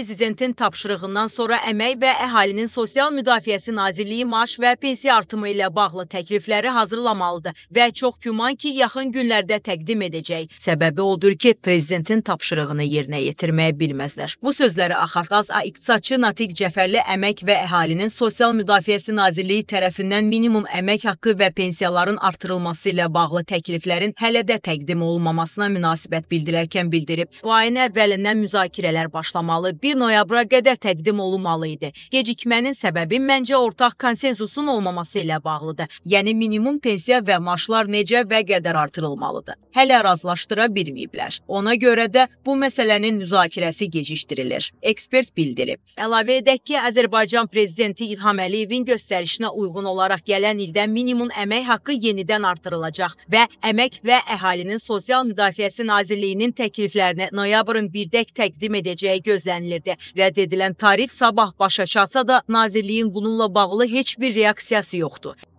Prezidentin tapşırığından sonra Əmək və Əhalinin Sosial Müdafiəsi Nazirliyi maaş və pensiya artımı ilə bağlı təklifləri hazırlamalıdır və çox güman ki, yaxın günlərdə təqdim edəcək. Səbəbi odur ki, prezidentin tapşırığını yerinə yetirməyə bilməzlər. Bu sözləri Axarqaz iqtisadçı Natiq Cəfərli Əmək və Əhalinin Sosial Müdafiəsi Nazirliyi tərəfindən minimum əmək haqqı və pensiyaların artırılması ilə bağlı təkliflərin hələ də təqdim olunmamasına münasibət bildirərkən bildirib. Bu ayın əvvəlindən müzakirələr başlamalı. Bir 31 noyabra qədər təqdim olunmalı idi. Gecikmənin səbəbi məncə ortaq konsensusun olmaması ilə bağlıdır. Yəni minimum pensiya və maaşlar necə və qədər artırılmalıdır. Hələ razılaşdıra bilməyiblər. Ona görə də bu məsələnin müzakirəsi gecikdirilir. Ekspert bildirib. Əlavə edək ki, Azərbaycan prezidenti İlham Əliyevin göstərişinə uyğun olaraq gələn ildə minimum əmək haqqı yenidən artırılacaq və Əmək və Əhalinin Sosial Müdafiəsi Nazirliyinin təkliflərini noyabrın 1-dək təqdim edəcəyi gözlənilir verdi. Rədd edilən tarif sabah başa çatsa da, nazirliyin bununla bağlı heç bir reaksiyası yoxdur.